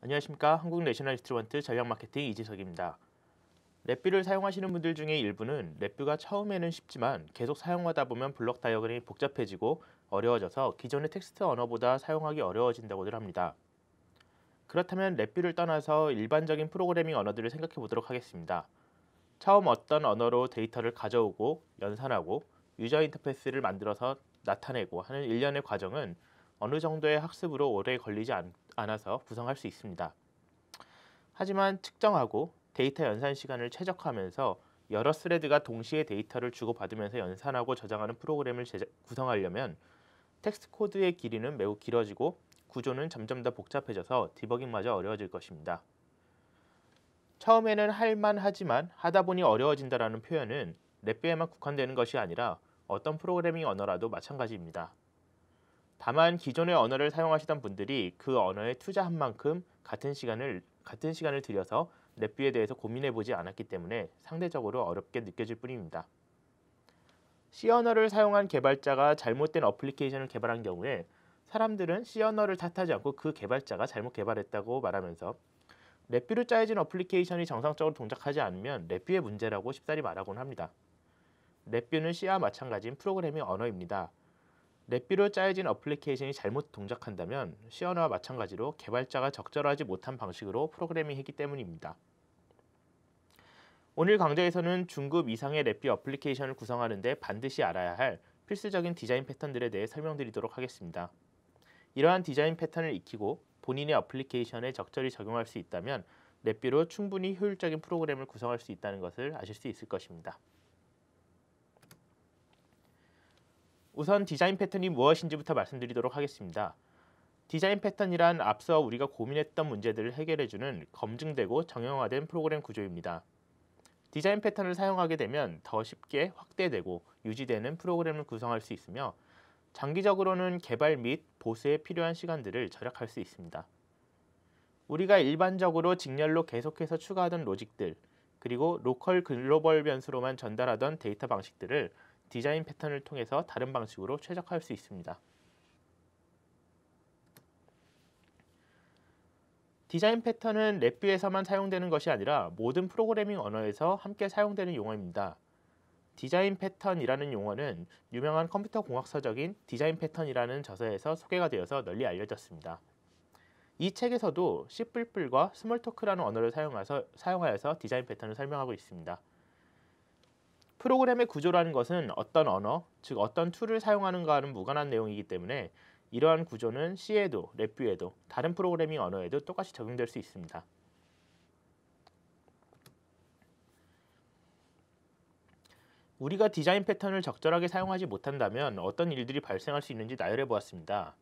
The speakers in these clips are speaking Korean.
안녕하십니까 한국 내셔널 리스트런트 전략 마케팅 이지석입니다. 랩뷰를 사용하시는 분들 중에 일부는 랩뷰가 처음에는 쉽지만 계속 사용하다 보면 블록 다이어그램이 복잡해지고 어려워져서 기존의 텍스트 언어보다 사용하기 어려워진다고들 합니다. 그렇다면 랩뷰를 떠나서 일반적인 프로그래밍 언어들을 생각해 보도록 하겠습니다. 처음 어떤 언어로 데이터를 가져오고 연산하고 유저 인터페이스를 만들어서 나타내고 하는 일련의 과정은 어느 정도의 학습으로 오래 걸리지 않고 않아서 구성할 수 있습니다. 하지만 측정하고 데이터 연산 시간을 최적화하면서 여러 스레드가 동시에 데이터를 주고받으면서 연산하고 저장하는 프로그램을 제작, 구성하려면 텍스트 코드의 길이는 매우 길어지고 구조는 점점 더 복잡해져서 디버깅마저 어려워질 것입니다. 처음에는 할만하지만 하다 보니 어려워진다라는 표현은 랩비에만 국한되는 것이 아니라 어떤 프로그래밍 언어라도 마찬가지입니다. 다만 기존의 언어를 사용하시던 분들이 그 언어에 투자한 만큼 같은 시간을 같은 시간을 들여서 랩뷰에 대해서 고민해 보지 않았기 때문에 상대적으로 어렵게 느껴질 뿐입니다. C 언어를 사용한 개발자가 잘못된 어플리케이션을 개발한 경우에 사람들은 C 언어를 탓하지 않고 그 개발자가 잘못 개발했다고 말하면서 랩뷰로 짜여진 어플리케이션이 정상적으로 동작하지 않으면 랩뷰의 문제라고 쉽사리 말하곤 합니다. 랩뷰는 C와 마찬가지인 프로그래밍 언어입니다. 랩비로 짜여진 어플리케이션이 잘못 동작한다면 시어너와 마찬가지로 개발자가 적절하지 못한 방식으로 프로그래밍했기 때문입니다. 오늘 강좌에서는 중급 이상의 랩비 어플리케이션을 구성하는데 반드시 알아야 할 필수적인 디자인 패턴들에 대해 설명드리도록 하겠습니다. 이러한 디자인 패턴을 익히고 본인의 어플리케이션에 적절히 적용할 수 있다면 랩비로 충분히 효율적인 프로그램을 구성할 수 있다는 것을 아실 수 있을 것입니다. 우선 디자인 패턴이 무엇인지부터 말씀드리도록 하겠습니다. 디자인 패턴이란 앞서 우리가 고민했던 문제들을 해결해주는 검증되고 정형화된 프로그램 구조입니다. 디자인 패턴을 사용하게 되면 더 쉽게 확대되고 유지되는 프로그램을 구성할 수 있으며 장기적으로는 개발 및 보수에 필요한 시간들을 절약할 수 있습니다. 우리가 일반적으로 직렬로 계속해서 추가하던 로직들, 그리고 로컬 글로벌 변수로만 전달하던 데이터 방식들을 디자인 패턴을 통해서 다른 방식으로 최적화할 수 있습니다. 디자인 패턴은 랩뷰에서만 사용되는 것이 아니라 모든 프로그래밍 언어에서 함께 사용되는 용어입니다. 디자인 패턴이라는 용어는 유명한 컴퓨터 공학 서적인 디자인 패턴이라는 저서에서 소개가 되어서 널리 알려졌습니다. 이 책에서도 C++과 스몰토크라는 언어를 사용하여서 디자인 패턴을 설명하고 있습니다. 프로그램의 구조라는 것은 어떤 언어, 즉 어떤 툴을 사용하는가와는 무관한 내용이기 때문에 이러한 구조는 C에도, 랩뷰에도, 다른 프로그래밍 언어에도 똑같이 적용될 수 있습니다. 우리가 디자인 패턴을 적절하게 사용하지 못한다면 어떤 일들이 발생할 수 있는지 나열해 보았습니다.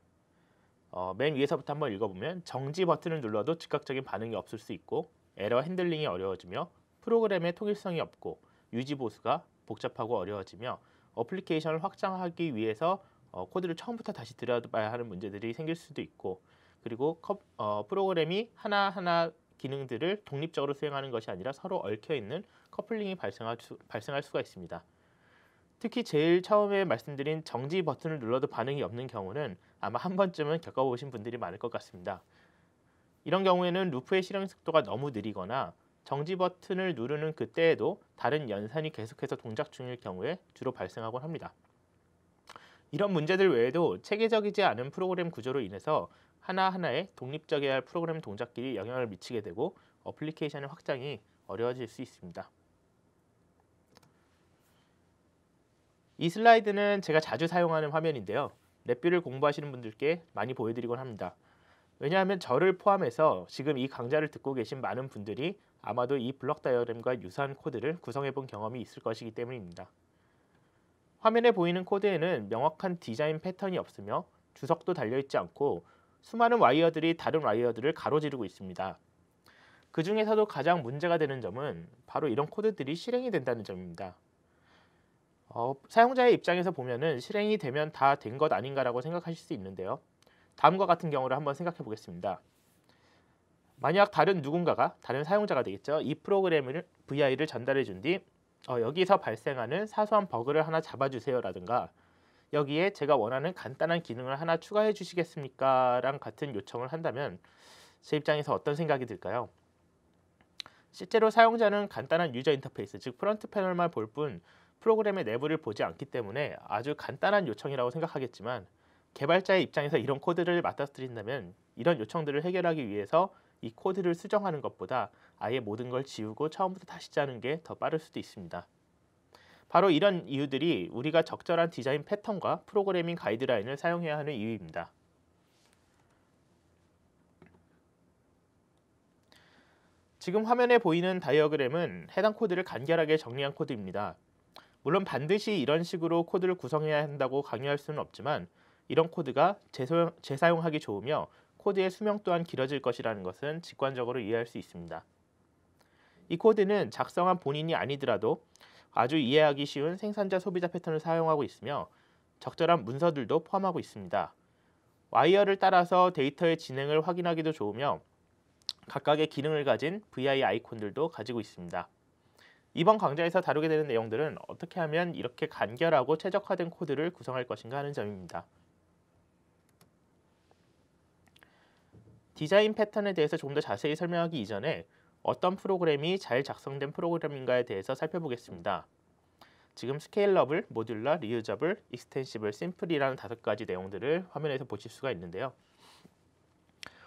어, 맨 위에서부터 한번 읽어보면 정지 버튼을 눌러도 즉각적인 반응이 없을 수 있고 에러 핸들링이 어려워지며 프로그램의 통일성이 없고 유지보수가 복잡하고 어려워지며 어플리케이션을 확장하기 위해서 어, 코드를 처음부터 다시 들어봐야 하는 문제들이 생길 수도 있고 그리고 컵, 어, 프로그램이 하나하나 기능들을 독립적으로 수행하는 것이 아니라 서로 얽혀있는 커플링이 발생할, 수, 발생할 수가 있습니다. 특히 제일 처음에 말씀드린 정지 버튼을 눌러도 반응이 없는 경우는 아마 한 번쯤은 겪어보신 분들이 많을 것 같습니다. 이런 경우에는 루프의 실행 속도가 너무 느리거나 정지 버튼을 누르는 그때에도 다른 연산이 계속해서 동작 중일 경우에 주로 발생하곤 합니다. 이런 문제들 외에도 체계적이지 않은 프로그램 구조로 인해서 하나하나의 독립적이어야 할 프로그램 동작끼리 영향을 미치게 되고 어플리케이션의 확장이 어려워질 수 있습니다. 이 슬라이드는 제가 자주 사용하는 화면인데요. 랩뷰를 공부하시는 분들께 많이 보여드리곤 합니다. 왜냐하면 저를 포함해서 지금 이 강좌를 듣고 계신 많은 분들이 아마도 이 블록 다이어그램과 유사한 코드를 구성해 본 경험이 있을 것이기 때문입니다. 화면에 보이는 코드에는 명확한 디자인 패턴이 없으며 주석도 달려있지 않고 수많은 와이어들이 다른 와이어들을 가로지르고 있습니다. 그 중에서도 가장 문제가 되는 점은 바로 이런 코드들이 실행이 된다는 점입니다. 어, 사용자의 입장에서 보면 실행이 되면 다 된 것 아닌가라고 생각하실 수 있는데요. 다음과 같은 경우를 한번 생각해 보겠습니다. 만약 다른 누군가가 다른 사용자가 되겠죠. 이 프로그램을 VI를 전달해 준뒤 어, 여기서 발생하는 사소한 버그를 하나 잡아주세요라든가 여기에 제가 원하는 간단한 기능을 하나 추가해 주시겠습니까랑 같은 요청을 한다면 제 입장에서 어떤 생각이 들까요? 실제로 사용자는 간단한 유저 인터페이스 즉 프론트 패널만 볼 뿐 프로그램의 내부를 보지 않기 때문에 아주 간단한 요청이라고 생각하겠지만 개발자의 입장에서 이런 코드를 맞닥드린다면 이런 요청들을 해결하기 위해서 이 코드를 수정하는 것보다 아예 모든 걸 지우고 처음부터 다시 짜는 게 더 빠를 수도 있습니다. 바로 이런 이유들이 우리가 적절한 디자인 패턴과 프로그래밍 가이드라인을 사용해야 하는 이유입니다. 지금 화면에 보이는 다이어그램은 해당 코드를 간결하게 정리한 코드입니다. 물론 반드시 이런 식으로 코드를 구성해야 한다고 강요할 수는 없지만 이런 코드가 재소용, 재사용하기 좋으며 코드의 수명 또한 길어질 것이라는 것은 직관적으로 이해할 수 있습니다. 이 코드는 작성한 본인이 아니더라도 아주 이해하기 쉬운 생산자 소비자 패턴을 사용하고 있으며 적절한 문서들도 포함하고 있습니다. 와이어를 따라서 데이터의 진행을 확인하기도 좋으며 각각의 기능을 가진 VI 아이콘들도 가지고 있습니다. 이번 강좌에서 다루게 되는 내용들은 어떻게 하면 이렇게 간결하고 최적화된 코드를 구성할 것인가 하는 점입니다. 디자인 패턴에 대해서 조금 더 자세히 설명하기 이전에 어떤 프로그램이 잘 작성된 프로그램인가에 대해서 살펴보겠습니다. 지금 스케일러블, 모듈러, 리유저블, 익스텐시블, 심플이라는 다섯 가지 내용들을 화면에서 보실 수가 있는데요.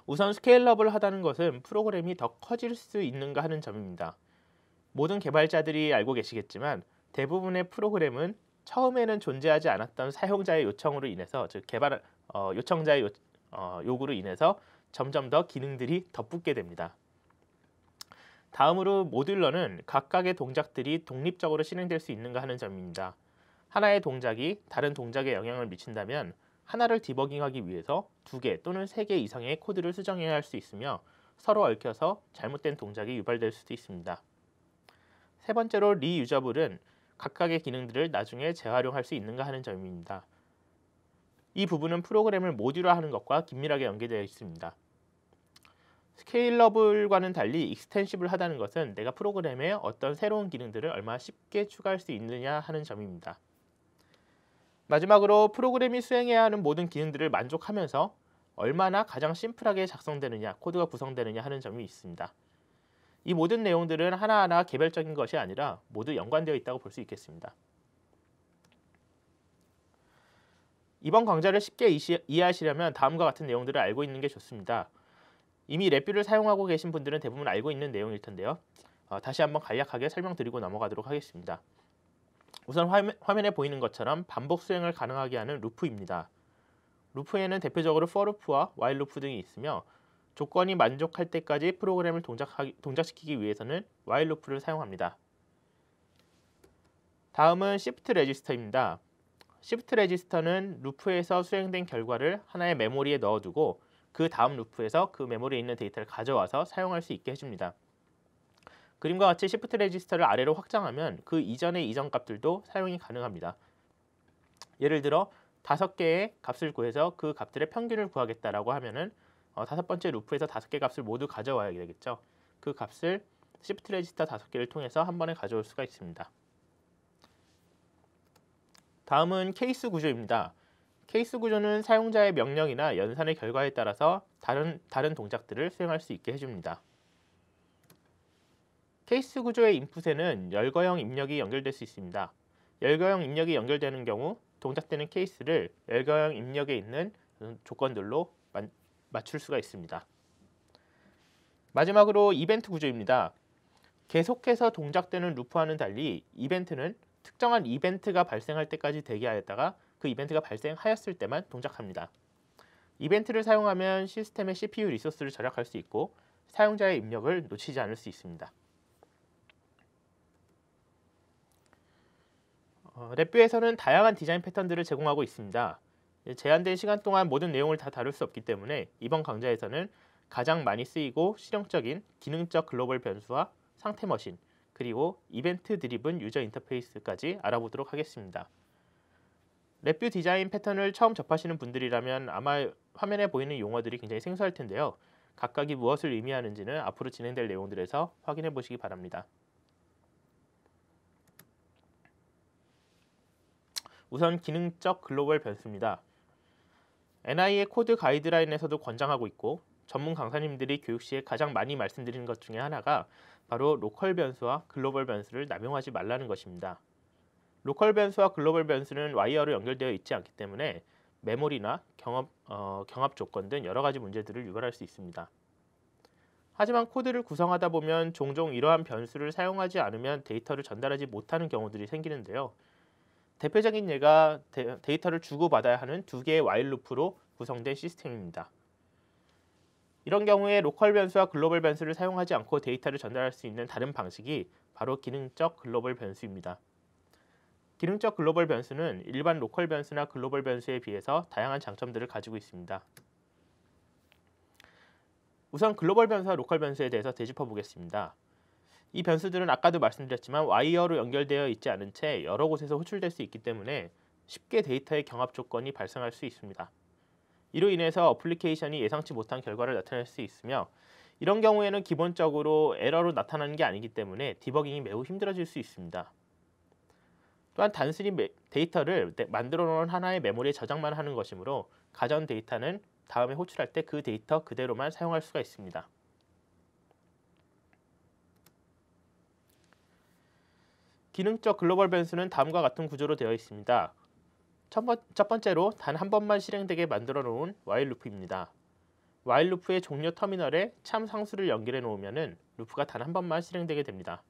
우선 스케일러블 하다는 것은 프로그램이 더 커질 수 있는가 하는 점입니다. 모든 개발자들이 알고 계시겠지만 대부분의 프로그램은 처음에는 존재하지 않았던 사용자의 요청으로 인해서 즉 개발 어, 요청자의 요, 어, 요구로 인해서 점점 더 기능들이 덧붙게 됩니다. 다음으로 모듈러는 각각의 동작들이 독립적으로 실행될 수 있는가 하는 점입니다. 하나의 동작이 다른 동작에 영향을 미친다면 하나를 디버깅하기 위해서 두 개 또는 세 개 이상의 코드를 수정해야 할 수 있으며 서로 얽혀서 잘못된 동작이 유발될 수도 있습니다. 세 번째로 리유저블은 각각의 기능들을 나중에 재활용할 수 있는가 하는 점입니다. 이 부분은 프로그램을 모듈화하는 것과 긴밀하게 연계되어 있습니다. 스케일러블과는 달리 익스텐시블하다는 것은 내가 프로그램에 어떤 새로운 기능들을 얼마나 쉽게 추가할 수 있느냐 하는 점입니다. 마지막으로 프로그램이 수행해야 하는 모든 기능들을 만족하면서 얼마나 가장 심플하게 작성되느냐, 코드가 구성되느냐 하는 점이 있습니다. 이 모든 내용들은 하나하나 개별적인 것이 아니라 모두 연관되어 있다고 볼 수 있겠습니다. 이번 강좌를 쉽게 이해하시려면 다음과 같은 내용들을 알고 있는 게 좋습니다. 이미 랩뷰를 사용하고 계신 분들은 대부분 알고 있는 내용일 텐데요. 어, 다시 한번 간략하게 설명드리고 넘어가도록 하겠습니다. 우선 화면, 화면에 보이는 것처럼 반복 수행을 가능하게 하는 루프입니다. 루프에는 대표적으로 f o 포루프와 w h i l 일루프 등이 있으며 조건이 만족할 때까지 프로그램을 동작하기, 동작시키기 위해서는 w h i l 일루프를 사용합니다. 다음은 s h 시프트 레지스터입니다. 시프트 레지스터는 루프에서 수행된 결과를 하나의 메모리에 넣어두고 그 다음 루프에서 그 메모리에 있는 데이터를 가져와서 사용할 수 있게 해줍니다. 그림과 같이 시프트 레지스터를 아래로 확장하면 그 이전의 이전 값들도 사용이 가능합니다. 예를 들어 다섯 개의 값을 구해서 그 값들의 평균을 구하겠다라고 하면은 어, 다섯 번째 루프에서 다섯 개 값을 모두 가져와야 되겠죠. 그 값을 시프트 레지스터 다섯 개를 통해서 한 번에 가져올 수가 있습니다. 다음은 케이스 구조입니다. 케이스 구조는 사용자의 명령이나 연산의 결과에 따라서 다른, 다른 동작들을 수행할 수 있게 해줍니다. 케이스 구조의 인풋에는 열거형 입력이 연결될 수 있습니다. 열거형 입력이 연결되는 경우 동작되는 케이스를 열거형 입력에 있는 조건들로 마, 맞출 수가 있습니다. 마지막으로 이벤트 구조입니다. 계속해서 동작되는 루프와는 달리 이벤트는 특정한 이벤트가 발생할 때까지 대기하였다가 그 이벤트가 발생하였을 때만 동작합니다. 이벤트를 사용하면 시스템의 CPU 리소스를 절약할 수 있고 사용자의 입력을 놓치지 않을 수 있습니다. 어, 랩뷰에서는 다양한 디자인 패턴들을 제공하고 있습니다. 예, 제한된 시간 동안 모든 내용을 다 다룰 수 없기 때문에 이번 강좌에서는 가장 많이 쓰이고 실용적인 기능적 글로벌 변수와 상태 머신, 그리고 이벤트 드리븐 유저 인터페이스까지 알아보도록 하겠습니다. 랩뷰 디자인 패턴을 처음 접하시는 분들이라면 아마 화면에 보이는 용어들이 굉장히 생소할 텐데요. 각각이 무엇을 의미하는지는 앞으로 진행될 내용들에서 확인해 보시기 바랍니다. 우선 기능적 글로벌 변수입니다. NI의 코드 가이드라인에서도 권장하고 있고 전문 강사님들이 교육 시에 가장 많이 말씀드리는 것 중에 하나가 바로 로컬 변수와 글로벌 변수를 남용하지 말라는 것입니다. 로컬 변수와 글로벌 변수는 와이어로 연결되어 있지 않기 때문에 메모리나 경합, 어, 경합 조건 등 여러 가지 문제들을 유발할 수 있습니다. 하지만 코드를 구성하다 보면 종종 이러한 변수를 사용하지 않으면 데이터를 전달하지 못하는 경우들이 생기는데요. 대표적인 예가 데이터를 주고받아야 하는 두 개의 와일 루프로 구성된 시스템입니다. 이런 경우에 로컬 변수와 글로벌 변수를 사용하지 않고 데이터를 전달할 수 있는 다른 방식이 바로 기능적 글로벌 변수입니다. 기능적 글로벌 변수는 일반 로컬 변수나 글로벌 변수에 비해서 다양한 장점들을 가지고 있습니다. 우선 글로벌 변수와 로컬 변수에 대해서 되짚어 보겠습니다. 이 변수들은 아까도 말씀드렸지만 와이어로 연결되어 있지 않은 채 여러 곳에서 호출될 수 있기 때문에 쉽게 데이터의 경합 조건이 발생할 수 있습니다. 이로 인해서 어플리케이션이 예상치 못한 결과를 나타낼 수 있으며 이런 경우에는 기본적으로 에러로 나타나는 게 아니기 때문에 디버깅이 매우 힘들어질 수 있습니다. 또한 단순히 데이터를 네, 만들어 놓은 하나의 메모리에 저장만 하는 것이므로 가전 데이터는 다음에 호출할 때 그 데이터 그대로만 사용할 수가 있습니다. 기능적 글로벌 변수는 다음과 같은 구조로 되어 있습니다. 첫, 번, 째로단 한 번만 실행되게 만들어 놓은 while 루프입니다. while 루프의 종료 터미널에 참 상수를 연결해 놓으면 루프가 단 한 번만 실행되게 됩니다.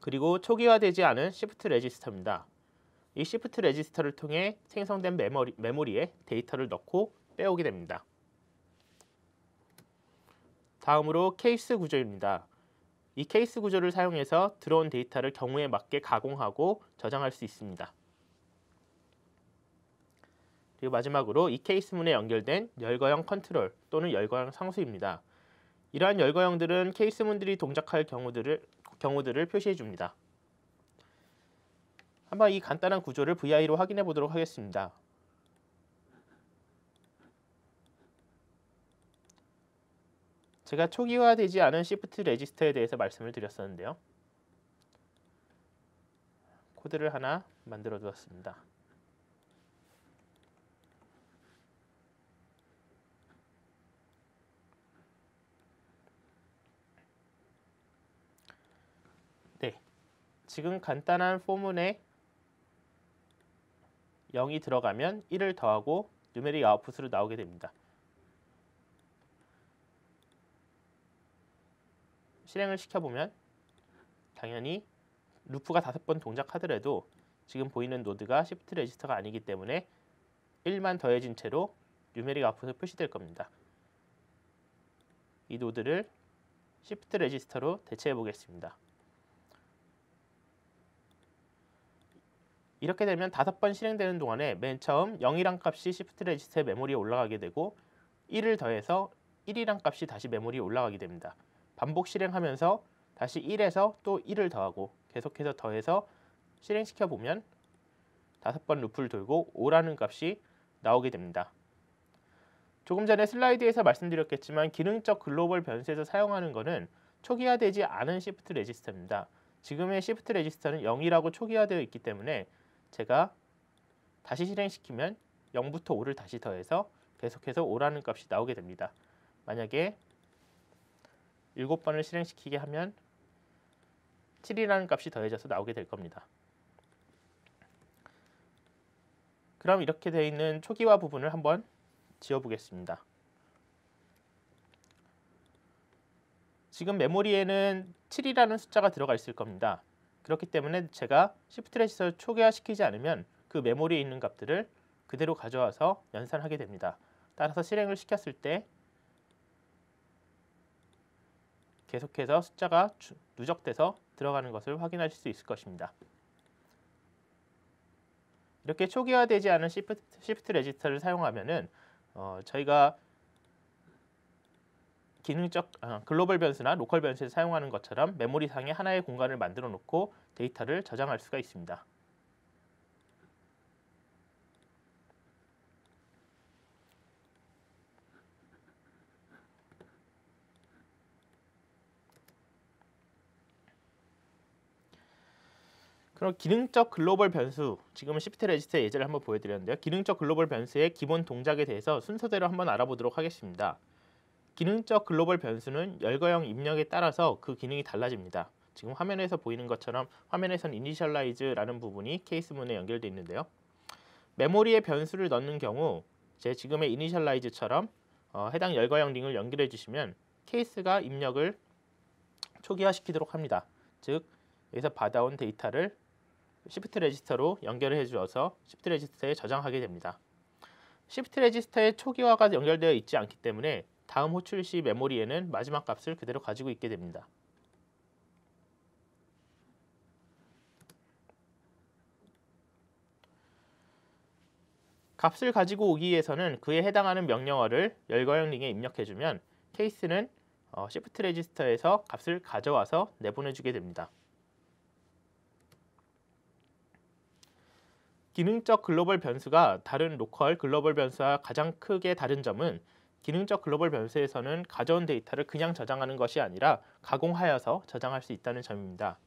그리고 초기화되지 않은 시프트 레지스터입니다. 이 시프트 레지스터를 통해 생성된 메모리, 메모리에 데이터를 넣고 빼오게 됩니다. 다음으로 케이스 구조입니다. 이 케이스 구조를 사용해서 들어온 데이터를 경우에 맞게 가공하고 저장할 수 있습니다. 그리고 마지막으로 이 케이스문에 연결된 열거형 컨트롤 또는 열거형 상수입니다. 이러한 열거형들은 케이스문들이 동작할 경우들을, 경우들을 표시해 줍니다. 한번 이 간단한 구조를 VI로 확인해 보도록 하겠습니다. 제가 초기화되지 않은 시프트 레지스터에 대해서 말씀을 드렸었는데요. 코드를 하나 만들어 두었습니다. 네, 지금 간단한 포문에 0이 들어가면 1을 더하고 누메릭 아웃풋으로 나오게 됩니다. 실행을 시켜보면 당연히 루프가 다섯 번 동작하더라도 지금 보이는 노드가 시프트 레지스터가 아니기 때문에 1만 더해진 채로 유메릭 아웃풋에 표시될 겁니다. 이 노드를 시프트 레지스터로 대체해 보겠습니다. 이렇게 되면 다섯 번 실행되는 동안에 맨 처음 0이란 값이 시프트 레지스터의 메모리에 올라가게 되고 1을 더해서 1이란 값이 다시 메모리에 올라가게 됩니다. 반복 실행하면서 다시 1에서 또 1을 더하고 계속해서 더해서 실행시켜 보면 다섯 번 루프를 돌고 5라는 값이 나오게 됩니다. 조금 전에 슬라이드에서 말씀드렸겠지만 기능적 글로벌 변수에서 사용하는 것은 초기화되지 않은 시프트 레지스터입니다. 지금의 시프트 레지스터는 0이라고 초기화되어 있기 때문에 제가 다시 실행시키면 0부터 5를 다시 더해서 계속해서 5라는 값이 나오게 됩니다. 만약에 7 번을 실행시키게 하면 7이라는 값이 더해져서 나오게 될 겁니다. 그럼 이렇게 되어 있는 초기화 부분을 한번 지어보겠습니다. 지금 메모리에는 7이라는 숫자가 들어가 있을 겁니다. 그렇기 때문에 제가 시프트레시를 초기화시키지 않으면 그 메모리에 있는 값들을 그대로 가져와서 연산하게 됩니다. 따라서 실행을 시켰을 때 계속해서 숫자가 누적돼서 들어가는 것을 확인하실 수 있을 것입니다. 이렇게 초기화되지 않은 시프트, 시프트 레지스터를 사용하면은 어, 저희가 기능적 어, 글로벌 변수나 로컬 변수에 사용하는 것처럼 메모리 상에 하나의 공간을 만들어 놓고 데이터를 저장할 수가 있습니다. 그럼 기능적 글로벌 변수, 지금은 시프트 레지스트의 예제를 한번 보여드렸는데요. 기능적 글로벌 변수의 기본 동작에 대해서 순서대로 한번 알아보도록 하겠습니다. 기능적 글로벌 변수는 열거형 입력에 따라서 그 기능이 달라집니다. 지금 화면에서 보이는 것처럼 화면에선 initialize라는 부분이 케이스문에 연결되어 있는데요. 메모리에 변수를 넣는 경우 제 지금의 initialize처럼 어, 해당 열거형 링을 연결해 주시면 케이스가 입력을 초기화시키도록 합니다. 즉 여기서 받아온 데이터를 시프트 레지스터로 연결을 해주어서 시프트 레지스터에 저장하게 됩니다. 시프트 레지스터의 초기화가 연결되어 있지 않기 때문에 다음 호출 시 메모리에는 마지막 값을 그대로 가지고 있게 됩니다. 값을 가지고 오기 위해서는 그에 해당하는 명령어를 열거형 링에 입력해주면 케이스는 어, 시프트 레지스터에서 값을 가져와서 내보내주게 됩니다. 기능적 글로벌 변수가 다른 로컬 글로벌 변수와 가장 크게 다른 점은 기능적 글로벌 변수에서는 가져온 데이터를 그냥 저장하는 것이 아니라 가공하여서 저장할 수 있다는 점입니다.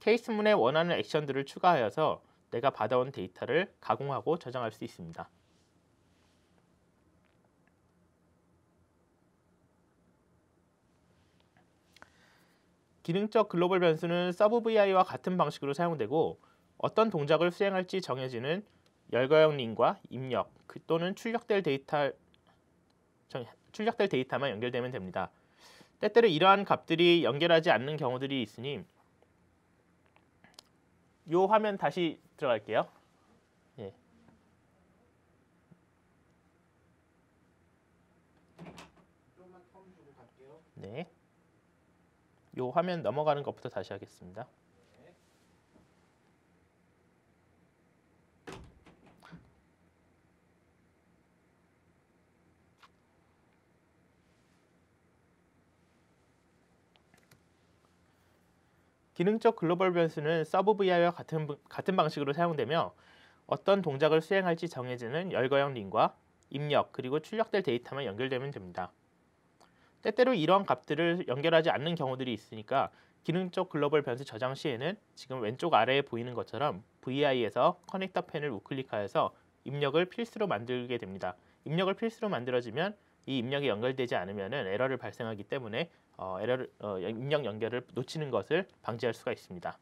케이스문에 원하는 액션들을 추가하여서 내가 받아온 데이터를 가공하고 저장할 수 있습니다. 기능적 글로벌 변수는 서브 VI와 같은 방식으로 사용되고 어떤 동작을 수행할지 정해지는 열거형링과 입력 그 또는 출력될 데이터 출력될 데이터만 연결되면 됩니다. 때때로 이러한 값들이 연결하지 않는 경우들이 있으니 이 화면 다시 들어갈게요. 예. 네. 이 화면 넘어가는 것부터 다시 하겠습니다. 기능적 글로벌 변수는 서브 VI와 같은, 같은 방식으로 사용되며 어떤 동작을 수행할지 정해지는 열거형 링과 입력 그리고 출력될 데이터만 연결되면 됩니다. 때때로 이러한 값들을 연결하지 않는 경우들이 있으니까 기능적 글로벌 변수 저장 시에는 지금 왼쪽 아래에 보이는 것처럼 VI에서 커넥터 펜을 우클릭하여서 입력을 필수로 만들게 됩니다. 입력을 필수로 만들어지면 이 입력이 연결되지 않으면 에러를 발생하기 때문에 어, 에러 어, 입력 연결을 놓치는 것을 방지할 수가 있습니다.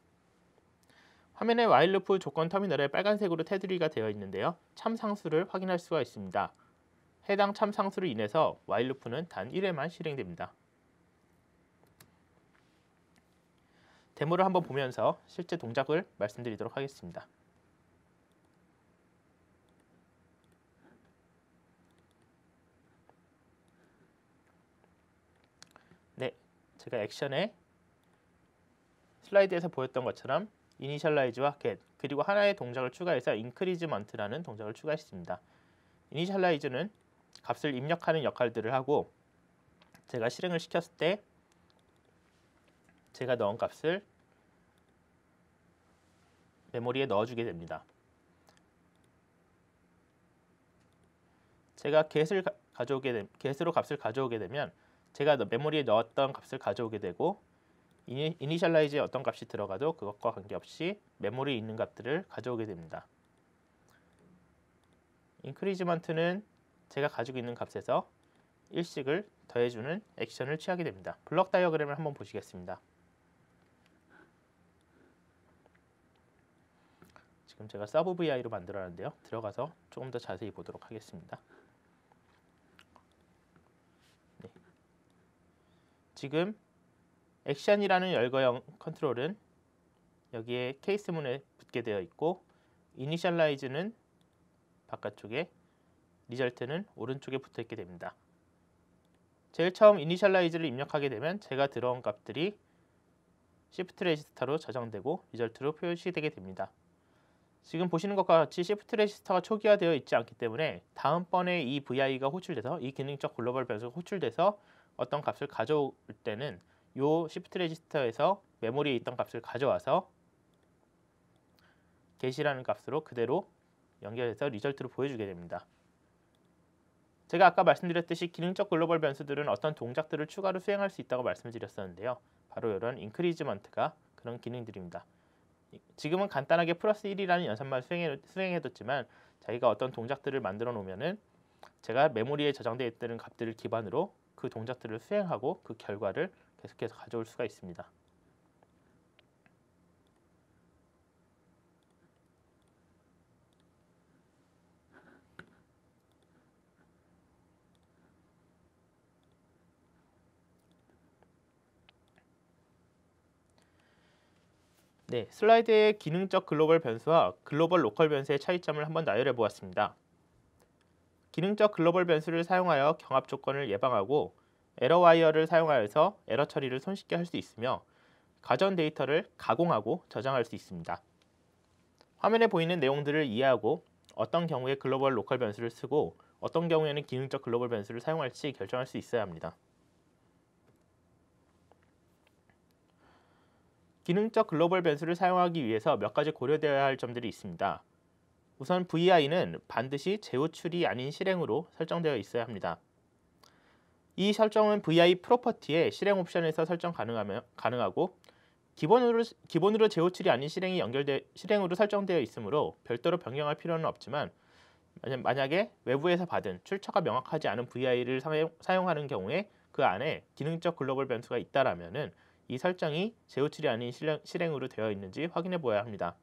화면에 와일루프 조건 터미널에 빨간색으로 테두리가 되어 있는데요. 참상수를 확인할 수가 있습니다. 해당 참상수로 인해서 와일루프는 단 1회만 실행됩니다. 데모를 한번 보면서 실제 동작을 말씀드리도록 하겠습니다. 제가 액션에 슬라이드에서 보였던 것처럼 이니셜라이즈와 get 그리고 하나의 동작을 추가해서 인크리즈먼트라는 동작을 추가했습니다. 이니셜라이즈는 값을 입력하는 역할들을 하고 제가 실행을 시켰을 때 제가 넣은 값을 메모리에 넣어주게 됩니다. 제가 get을 가져오게 됨, get으로 값을 가져오게 되면 제가 메모리에 넣었던 값을 가져오게 되고 이니, 이니셜라이즈에 어떤 값이 들어가도 그것과 관계없이 메모리에 있는 값들을 가져오게 됩니다. 인크리지먼트는 제가 가지고 있는 값에서 일식을 더해주는 액션을 취하게 됩니다. 블록 다이어그램을 한번 보시겠습니다. 지금 제가 서브 VI로 만들어놨는데요. 들어가서 조금 더 자세히 보도록 하겠습니다. 지금 액션이라는 열거형 컨트롤은 여기에 케이스 문에 붙게 되어 있고 이니셜라이즈는 바깥쪽에 리절트는 오른쪽에 붙어 있게 됩니다. 제일 처음 이니셜라이즈를 입력하게 되면 제가 들어온 값들이 시프트 레지스터로 저장되고 리절트로 표시되게 됩니다. 지금 보시는 것과 같이 시프트 레지스터가 초기화되어 있지 않기 때문에 다음번에 이 VI가 호출돼서 이 기능적 글로벌 변수가 호출돼서 어떤 값을 가져올 때는 요 시프트 레지스터에서 메모리에 있던 값을 가져와서 get이라는 값으로 그대로 연결해서 리절트로 보여주게 됩니다. 제가 아까 말씀드렸듯이 기능적 글로벌 변수들은 어떤 동작들을 추가로 수행할 수 있다고 말씀드렸었는데요. 바로 이런 i n c 인크리즈먼트가 그런 기능들입니다. 지금은 간단하게 플러스 1이라는 연산만 수행해, 수행해뒀지만 자기가 어떤 동작들을 만들어 놓으면은 제가 메모리에 저장되어 있는 값들을 기반으로 그 동작들을 수행하고 그 결과를 계속해서 가져올 수가 있습니다. 네, 슬라이드의 기능적 글로벌 변수와 글로벌 로컬 변수의 차이점을 한번 나열해 보았습니다. 기능적 글로벌 변수를 사용하여 경합 조건을 예방하고 에러 와이어를 사용하여서 에러 처리를 손쉽게 할 수 있으며 가전 데이터를 가공하고 저장할 수 있습니다. 화면에 보이는 내용들을 이해하고 어떤 경우에 글로벌 로컬 변수를 쓰고 어떤 경우에는 기능적 글로벌 변수를 사용할지 결정할 수 있어야 합니다. 기능적 글로벌 변수를 사용하기 위해서 몇 가지 고려되어야 할 점들이 있습니다. 우선 VI는 반드시 재호출이 아닌 실행으로 설정되어 있어야 합니다. 이 설정은 VI 프로퍼티의 실행 옵션에서 설정 가능하며, 가능하고 기본으로 기본으로 재호출이 아닌 실행이 연결돼 실행으로 설정되어 있으므로 별도로 변경할 필요는 없지만 만약에 외부에서 받은 출처가 명확하지 않은 VI를 사용, 하는 경우에 그 안에 기능적 글로벌 변수가 있다면은이 설정이 재호출이 아닌 실행, 실행으로 되어 있는지 확인해 보아야 합니다.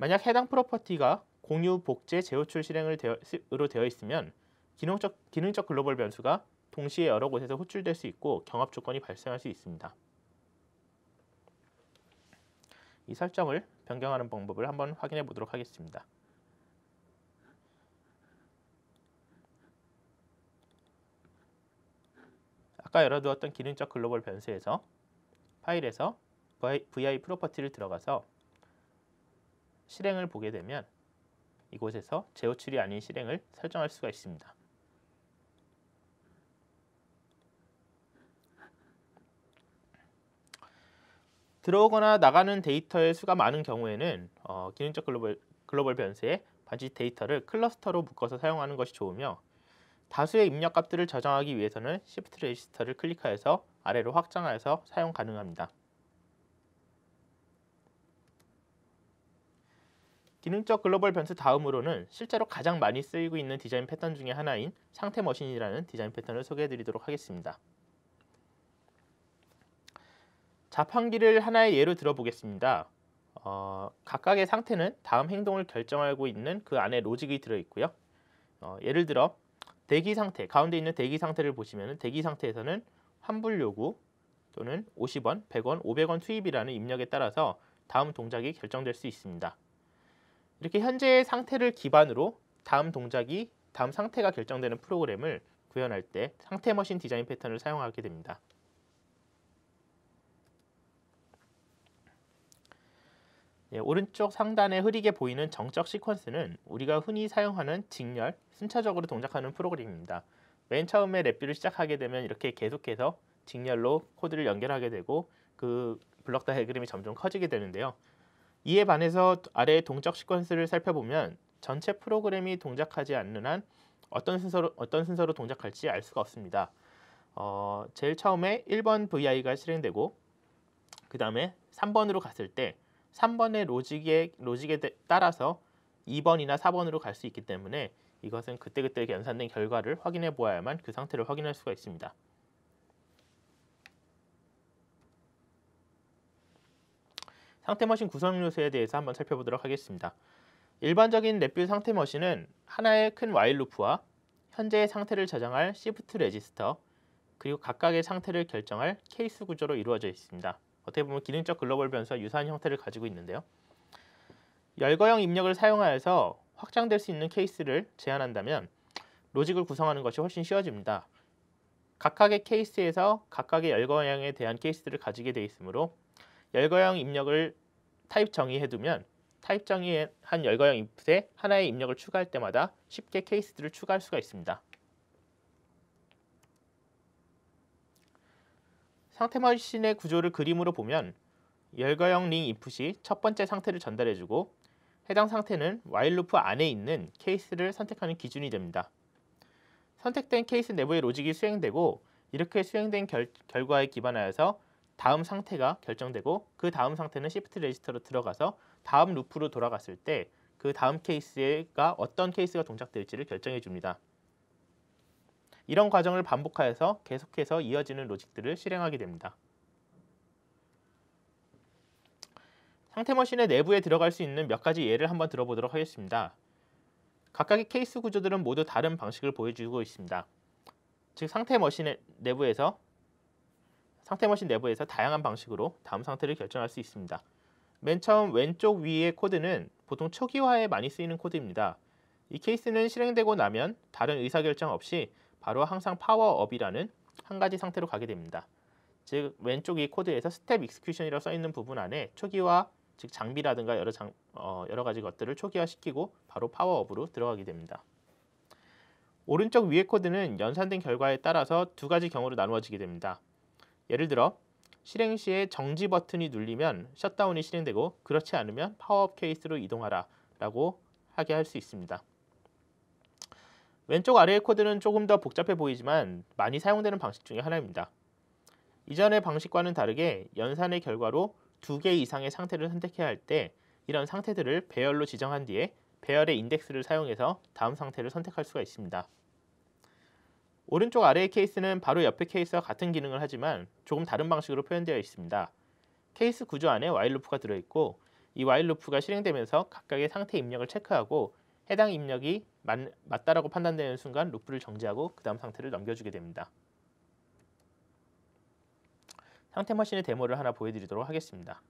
만약 해당 프로퍼티가 공유 복제 제어 출 실행으로 되어 있으면 기능적, 기능적 글로벌 변수가 동시에 여러 곳에서 호출될 수 있고 경합 조건이 발생할 수 있습니다. 이 설정을 변경하는 방법을 한번 확인해 보도록 하겠습니다. 아까 열어두었던 기능적 글로벌 변수에서 파일에서 vi 프로퍼티를 들어가서 실행을 보게 되면 이곳에서 제어출이 아닌 실행을 설정할 수가 있습니다. 들어오거나 나가는 데이터의 수가 많은 경우에는 어, 기능적 글로벌, 글로벌 변수에 반지 데이터를 클러스터로 묶어서 사용하는 것이 좋으며 다수의 입력 값들을 저장하기 위해서는 시프트 레지스터를 클릭하여서 아래로 확장하여서 사용 가능합니다. 기능적 글로벌 변수 다음으로는 실제로 가장 많이 쓰이고 있는 디자인 패턴 중에 하나인 상태 머신이라는 디자인 패턴을 소개해드리도록 하겠습니다. 자판기를 하나의 예로 들어보겠습니다. 어, 각각의 상태는 다음 행동을 결정하고 있는 그 안에 로직이 들어있고요. 어, 예를 들어 대기 상태, 가운데 있는 대기 상태를 보시면 대기 상태에서는 환불 요구 또는 50원, 100원, 500원 투입이라는 입력에 따라서 다음 동작이 결정될 수 있습니다. 이렇게 현재의 상태를 기반으로 다음 동작이 다음 상태가 결정되는 프로그램을 구현할 때 상태 머신 디자인 패턴을 사용하게 됩니다. 예, 오른쪽 상단에 흐리게 보이는 정적 시퀀스는 우리가 흔히 사용하는 직렬, 순차적으로 동작하는 프로그램입니다. 맨 처음에 랩뷰를 시작하게 되면 이렇게 계속해서 직렬로 코드를 연결하게 되고 그 블록 다이그램이 점점 커지게 되는데요. 이에 반해서 아래의 동적 시퀀스를 살펴보면 전체 프로그램이 동작하지 않는 한 어떤 순서로, 어떤 순서로 동작할지 알 수가 없습니다. 어, 제일 처음에 1번 VI가 실행되고 그 다음에 3번으로 갔을 때 3번의 로직에, 로직에 따라서 2번이나 4번으로 갈 수 있기 때문에 이것은 그때그때 연산된 결과를 확인해 보아야만 그 상태를 확인할 수가 있습니다. 상태 머신 구성 요소에 대해서 한번 살펴보도록 하겠습니다. 일반적인 랩뷰 상태 머신은 하나의 큰 와일 루프와 현재의 상태를 저장할 시프트 레지스터 그리고 각각의 상태를 결정할 케이스 구조로 이루어져 있습니다. 어떻게 보면 기능적 글로벌 변수와 유사한 형태를 가지고 있는데요. 열거형 입력을 사용하여서 확장될 수 있는 케이스를 제한한다면 로직을 구성하는 것이 훨씬 쉬워집니다. 각각의 케이스에서 각각의 열거형에 대한 케이스를 가지게 되어 있으므로 열거형 입력을 타입 정의해두면 타입 정의한 열거형 인풋에 하나의 입력을 추가할 때마다 쉽게 케이스들을 추가할 수가 있습니다. 상태 머신의 구조를 그림으로 보면 열거형 링 인풋이 첫 번째 상태를 전달해주고 해당 상태는 와일루프 안에 있는 케이스를 선택하는 기준이 됩니다. 선택된 케이스 내부의 로직이 수행되고 이렇게 수행된 결, 결과에 기반하여서 다음 상태가 결정되고 그 다음 상태는 시프트 레지스터로 들어가서 다음 루프로 돌아갔을 때 그 다음 케이스가 어떤 케이스가 동작될지를 결정해 줍니다. 이런 과정을 반복하여서 계속해서 이어지는 로직들을 실행하게 됩니다. 상태 머신의 내부에 들어갈 수 있는 몇 가지 예를 한번 들어보도록 하겠습니다. 각각의 케이스 구조들은 모두 다른 방식을 보여주고 있습니다. 즉 상태 머신 의 내부에서 상태 머신 내부에서 다양한 방식으로 다음 상태를 결정할 수 있습니다. 맨 처음 왼쪽 위의 코드는 보통 초기화에 많이 쓰이는 코드입니다. 이 케이스는 실행되고 나면 다른 의사결정 없이 바로 항상 파워업이라는 한 가지 상태로 가게 됩니다. 즉 왼쪽 이 코드에서 스텝 익스큐션이라고 써있는 부분 안에 초기화, 즉 장비라든가 여러, 장, 어, 여러 가지 것들을 초기화시키고 바로 파워업으로 들어가게 됩니다. 오른쪽 위의 코드는 연산된 결과에 따라서 두 가지 경우로 나누어지게 됩니다. 예를 들어 실행 시에 정지 버튼이 눌리면 셧다운이 실행되고 그렇지 않으면 파워업 케이스로 이동하라 라고 하게 할 수 있습니다. 왼쪽 아래의 코드는 조금 더 복잡해 보이지만 많이 사용되는 방식 중의 하나입니다. 이전의 방식과는 다르게 연산의 결과로 두 개 이상의 상태를 선택해야 할 때 이런 상태들을 배열로 지정한 뒤에 배열의 인덱스를 사용해서 다음 상태를 선택할 수가 있습니다. 오른쪽 아래의 케이스는 바로 옆의 케이스와 같은 기능을 하지만 조금 다른 방식으로 표현되어 있습니다. 케이스 구조 안에 와일루프가 들어있고 이 와일루프가 실행되면서 각각의 상태 입력을 체크하고 해당 입력이 맞, 맞다라고 판단되는 순간 루프를 정지하고 그 다음 상태를 넘겨주게 됩니다. 상태 머신의 데모를 하나 보여드리도록 하겠습니다.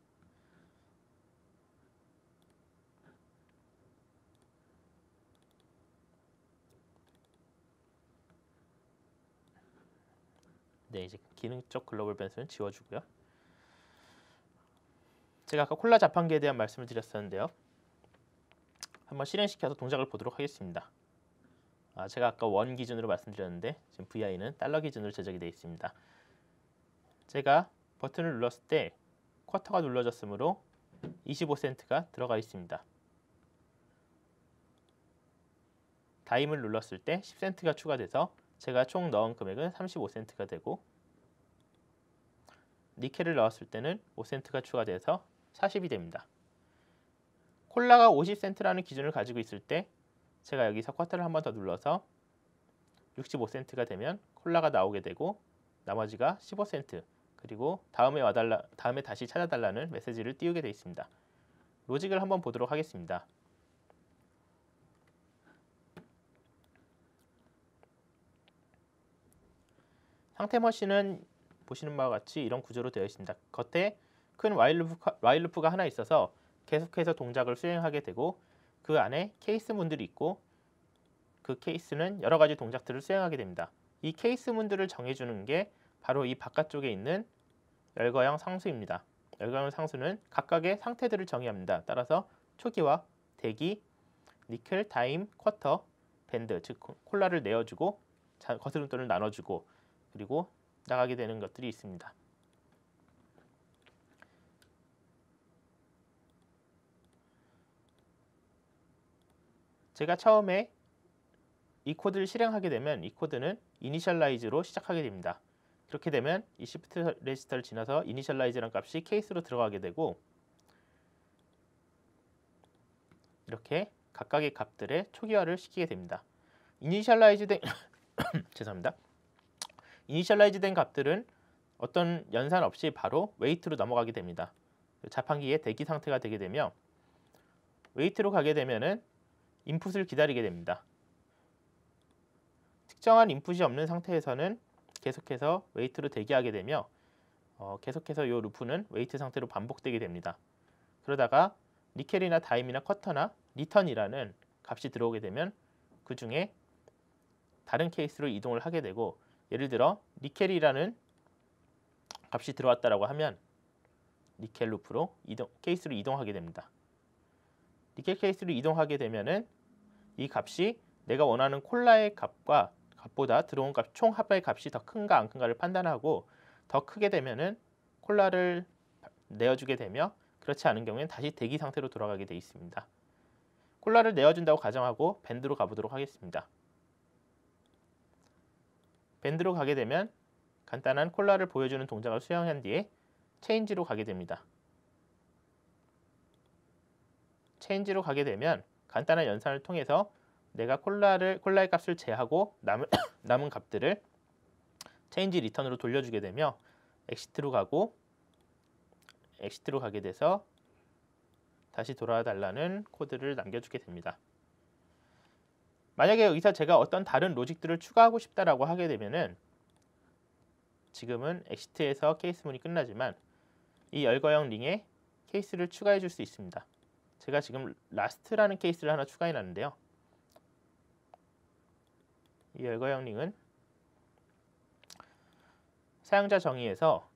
기능적 글로벌 변수는 지워주고요. 제가 아까 콜라 자판기에 대한 말씀을 드렸었는데요. 한번 실행시켜서 동작을 보도록 하겠습니다. 아, 제가 아까 원 기준으로 말씀드렸는데 지금 VI는 달러 기준으로 제작이 되어 있습니다. 제가 버튼을 눌렀을 때 쿼터가 눌러졌으므로 25센트가 들어가 있습니다. 다임을 눌렀을 때 10센트가 추가돼서 제가 총 넣은 금액은 35센트가 되고 니켈을 넣었을 때는 5센트가 추가돼서 40이 됩니다. 콜라가 50센트라는 기준을 가지고 있을 때 제가 여기서 쿼터를 한 번 더 눌러서 65센트가 되면 콜라가 나오게 되고 나머지가 15센트 그리고 다음에 와달라 다음에 다시 찾아달라는 메시지를 띄우게 되어 있습니다. 로직을 한번 보도록 하겠습니다. 상태 머신은 보시는 바와 같이 이런 구조로 되어 있습니다. 겉에 큰 와일루프, 가 하나 있어서 계속해서 동작을 수행하게 되고 그 안에 케이스 문들이 있고 그 케이스는 여러 가지 동작들을 수행하게 됩니다. 이 케이스 문들을 정해주는 게 바로 이 바깥쪽에 있는 열거형 상수입니다. 열거형 상수는 각각의 상태들을 정의합니다. 따라서 초기와 대기, 니켈, 다임, 쿼터, 밴드, 즉 콜라를 내어주고 거스름돈을 나눠주고 그리고 나가게 되는 것들이 있습니다. 제가 처음에 이 코드를 실행하게 되면 이 코드는 이니셜라이즈로 시작하게 됩니다. 그렇게 되면 이 시프트 레지스터를 지나서 이니셜라이즈란 값이 케이스로 들어가게 되고 이렇게 각각의 값들의 초기화를 시키게 됩니다. 이니셜라이즈 된 죄송합니다. 이니셜라이즈 된 값들은 어떤 연산 없이 바로 웨이트로 넘어가게 됩니다. 자판기의 대기 상태가 되게 되며 웨이트로 가게 되면은 인풋을 기다리게 됩니다. 특정한 인풋이 없는 상태에서는 계속해서 웨이트로 대기하게 되며 어, 계속해서 이 루프는 웨이트 상태로 반복되게 됩니다. 그러다가 니켈이나 다임이나 커터나 리턴이라는 값이 들어오게 되면 그 중에 다른 케이스로 이동을 하게 되고 예를 들어 니켈이라는 값이 들어왔다라고 하면 니켈 루프로 이동, 케이스로 이동하게 됩니다. 니켈 케이스로 이동하게 되면은 이 값이 내가 원하는 콜라의 값과 값보다 들어온 값 총 합의 값이 더 큰가 안 큰가를 판단하고 더 크게 되면은 콜라를 내어주게 되며 그렇지 않은 경우에는 다시 대기 상태로 돌아가게 되어 있습니다. 콜라를 내어준다고 가정하고 밴드로 가보도록 하겠습니다. 밴드로 가게 되면 간단한 콜라를 보여주는 동작을 수행한 뒤에 체인지로 가게 됩니다. 체인지로 가게 되면 간단한 연산을 통해서 내가 콜라를 콜라의 값을 제하고 남은 남은 값들을 체인지 리턴으로 돌려주게 되며 엑시트로 가고 엑시트로 가게 돼서 다시 돌아달라는 와 코드를 남겨주게 됩니다. 만약에 여기서 제가 어떤 다른 로직들을 추가하고 싶다라고 하게 되면은 지금은 엑시트에서 케이스 문이 끝나지만 이 열거형 링에 케이스를 추가해 줄 수 있습니다. 제가 지금 라스트라는 케이스를 하나 추가해 놨는데요. 이 열거형 링은 사용자 정의에서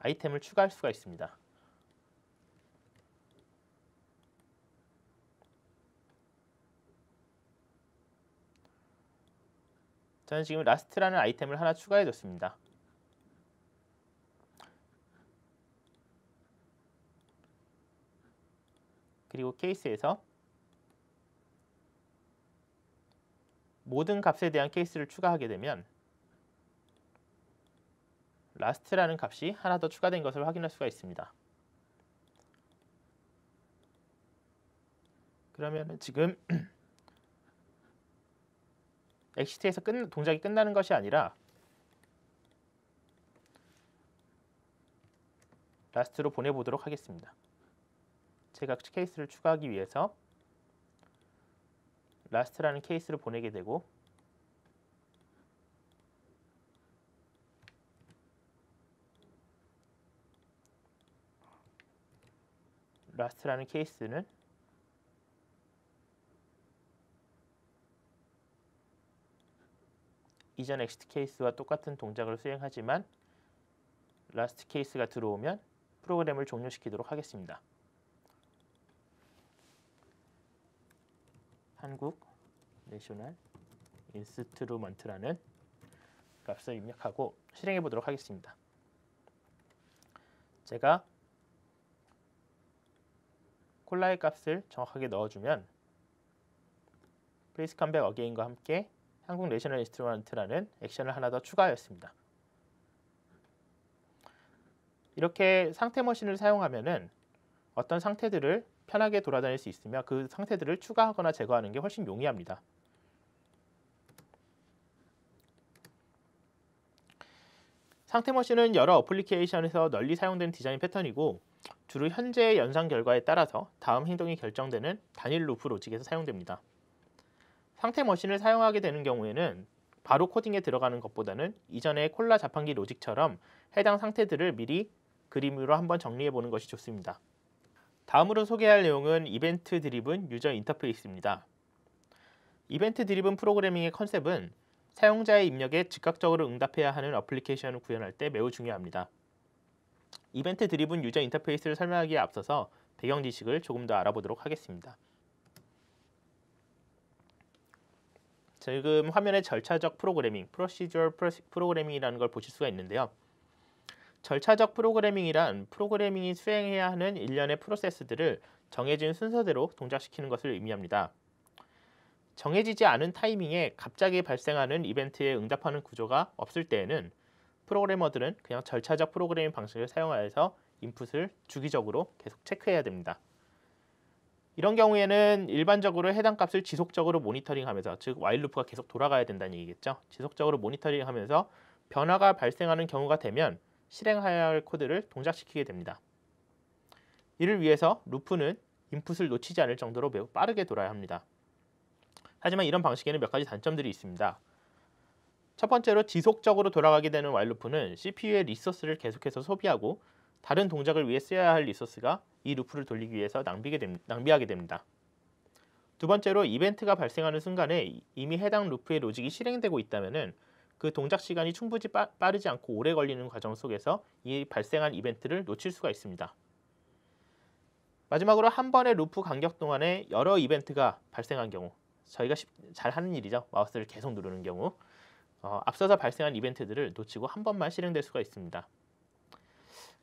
아이템을 추가할 수가 있습니다. 저는 지금 라스트라는 아이템을 하나 추가해줬습니다. 그리고 케이스에서 모든 값에 대한 케이스를 추가하게 되면 라스트라는 값이 하나 더 추가된 것을 확인할 수가 있습니다. 그러면 지금 엑시트에서 끝, 동작이 끝나는 것이 아니라 라스트로 보내보도록 하겠습니다. 제가 케이스를 추가하기 위해서 라스트라는 케이스를 보내게 되고 라스트라는 케이스는 이전 엑시트 케이스와 똑같은 동작을 수행하지만 라스트 케이스가 들어오면 프로그램을 종료시키도록 하겠습니다. 한국 내셔널 인스트루먼트라는 값을 입력하고 실행해 보도록 하겠습니다. 제가 콜라의 값을 정확하게 넣어주면 플레이스 컴백 어게인과 함께 한국 내셔널 인스트루먼트라는 액션을 하나 더 추가하였습니다. 이렇게 상태 머신을 사용하면은 어떤 상태들을 편하게 돌아다닐 수 있으며 그 상태들을 추가하거나 제거하는 게 훨씬 용이합니다. 상태 머신은 여러 어플리케이션에서 널리 사용되는 디자인 패턴이고 주로 현재의 연상 결과에 따라서 다음 행동이 결정되는 단일 루프 로직에서 사용됩니다. 상태 머신을 사용하게 되는 경우에는 바로 코딩에 들어가는 것보다는 이전의 콜라 자판기 로직처럼 해당 상태들을 미리 그림으로 한번 정리해 보는 것이 좋습니다. 다음으로 소개할 내용은 이벤트 드리븐 유저 인터페이스입니다. 이벤트 드리븐 프로그래밍의 컨셉은 사용자의 입력에 즉각적으로 응답해야 하는 어플리케이션을 구현할 때 매우 중요합니다. 이벤트 드리븐 유저 인터페이스를 설명하기에 앞서서 배경 지식을 조금 더 알아보도록 하겠습니다. 지금 화면에 절차적 프로그래밍, procedural programming이라는 걸 보실 수가 있는데요. 절차적 프로그래밍이란 프로그래밍이 수행해야 하는 일련의 프로세스들을 정해진 순서대로 동작시키는 것을 의미합니다. 정해지지 않은 타이밍에 갑자기 발생하는 이벤트에 응답하는 구조가 없을 때에는 프로그래머들은 그냥 절차적 프로그래밍 방식을 사용하여서 인풋을 주기적으로 계속 체크해야 됩니다. 이런 경우에는 일반적으로 해당 값을 지속적으로 모니터링하면서 즉 와일루프가 계속 돌아가야 된다는 얘기겠죠. 지속적으로 모니터링하면서 변화가 발생하는 경우가 되면 실행해야 할 코드를 동작시키게 됩니다. 이를 위해서 루프는 인풋을 놓치지 않을 정도로 매우 빠르게 돌아야 합니다. 하지만 이런 방식에는 몇 가지 단점들이 있습니다. 첫 번째로 지속적으로 돌아가게 되는 와일 루프는 CPU의 리소스를 계속해서 소비하고 다른 동작을 위해 쓰여야 할 리소스가 이 루프를 돌리기 위해서 낭비하게 됩니다. 두 번째로 이벤트가 발생하는 순간에 이미 해당 루프의 로직이 실행되고 있다면 그 동작 시간이 충분히 빠르지 않고 오래 걸리는 과정 속에서 이 발생한 이벤트를 놓칠 수가 있습니다. 마지막으로 한 번의 루프 간격 동안에 여러 이벤트가 발생한 경우 저희가 잘 하는 일이죠. 마우스를 계속 누르는 경우 어, 앞서서 발생한 이벤트들을 놓치고 한 번만 실행될 수가 있습니다.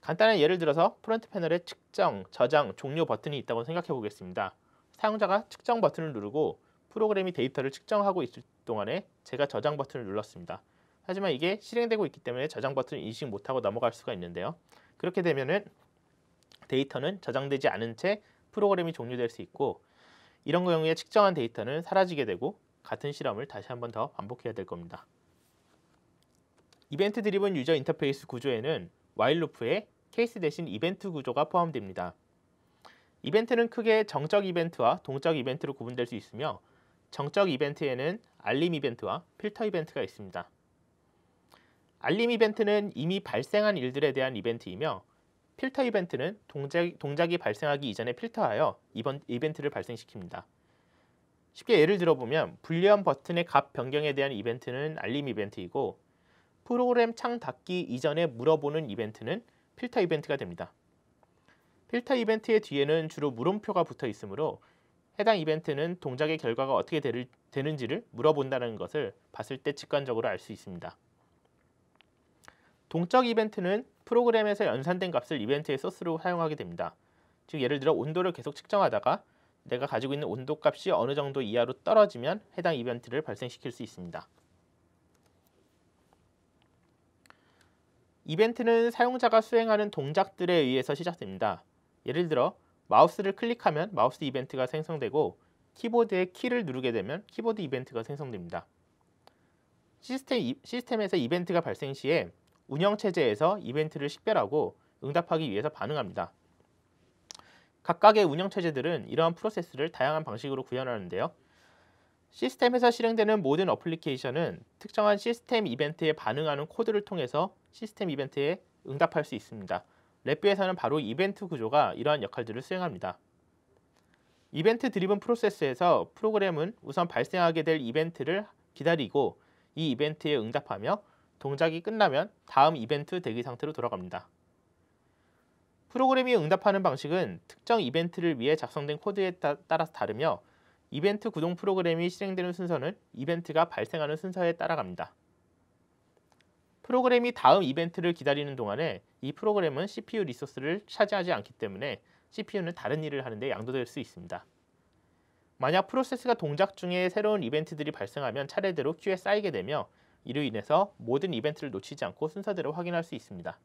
간단한 예를 들어서 프론트 패널에 측정, 저장, 종료 버튼이 있다고 생각해 보겠습니다. 사용자가 측정 버튼을 누르고 프로그램이 데이터를 측정하고 있을 동안에 제가 저장 버튼을 눌렀습니다. 하지만 이게 실행되고 있기 때문에 저장 버튼을 인식 못하고 넘어갈 수가 있는데요. 그렇게 되면 데이터는 저장되지 않은 채 프로그램이 종료될 수 있고 이런 경우에 측정한 데이터는 사라지게 되고 같은 실험을 다시 한 번 더 반복해야 될 겁니다. 이벤트 드리븐 유저 인터페이스 구조에는 while l o o p 에 케이스 대신 이벤트 구조가 포함됩니다. 이벤트는 크게 정적 이벤트와 동적 이벤트로 구분될 수 있으며 정적 이벤트에는 알림 이벤트와 필터 이벤트가 있습니다. 알림 이벤트는 이미 발생한 일들에 대한 이벤트이며 필터 이벤트는 동작, 이 발생하기 이전에 필터하여 이번 이벤트를 발생시킵니다. 쉽게 예를 들어보면 불리언 버튼의 값 변경에 대한 이벤트는 알림 이벤트이고 프로그램 창 닫기 이전에 물어보는 이벤트는 필터 이벤트가 됩니다. 필터 이벤트의 뒤에는 주로 물음표가 붙어 있으므로 해당 이벤트는 동작의 결과가 어떻게 될, 되는지를 물어본다는 것을 봤을 때 직관적으로 알 수 있습니다. 동적 이벤트는 프로그램에서 연산된 값을 이벤트의 소스로 사용하게 됩니다. 즉 예를 들어 온도를 계속 측정하다가 내가 가지고 있는 온도 값이 어느 정도 이하로 떨어지면 해당 이벤트를 발생시킬 수 있습니다. 이벤트는 사용자가 수행하는 동작들에 의해서 시작됩니다. 예를 들어 마우스를 클릭하면 마우스 이벤트가 생성되고 키보드의 키를 누르게 되면 키보드 이벤트가 생성됩니다. 시스템, 시스템에서 이벤트가 발생 시에 운영체제에서 이벤트를 식별하고 응답하기 위해서 반응합니다. 각각의 운영체제들은 이러한 프로세스를 다양한 방식으로 구현하는데요. 시스템에서 실행되는 모든 어플리케이션은 특정한 시스템 이벤트에 반응하는 코드를 통해서 시스템 이벤트에 응답할 수 있습니다. 랩뷰에서는 바로 이벤트 구조가 이러한 역할들을 수행합니다. 이벤트 드리븐 프로세스에서 프로그램은 우선 발생하게 될 이벤트를 기다리고 이 이벤트에 응답하며 동작이 끝나면 다음 이벤트 대기 상태로 돌아갑니다. 프로그램이 응답하는 방식은 특정 이벤트를 위해 작성된 코드에 따라서 다르며 이벤트 구동 프로그램이 실행되는 순서는 이벤트가 발생하는 순서에 따라갑니다. 프로그램이 다음 이벤트를 기다리는 동안에 이 프로그램은 CPU 리소스를 차지하지 않기 때문에 CPU는 다른 일을 하는데 양도될 수 있습니다. 만약 프로세스가 동작 중에 새로운 이벤트들이 발생하면 차례대로 큐에 쌓이게 되며 이로 인해서 모든 이벤트를 놓치지 않고 순서대로 확인할 수 있습니다.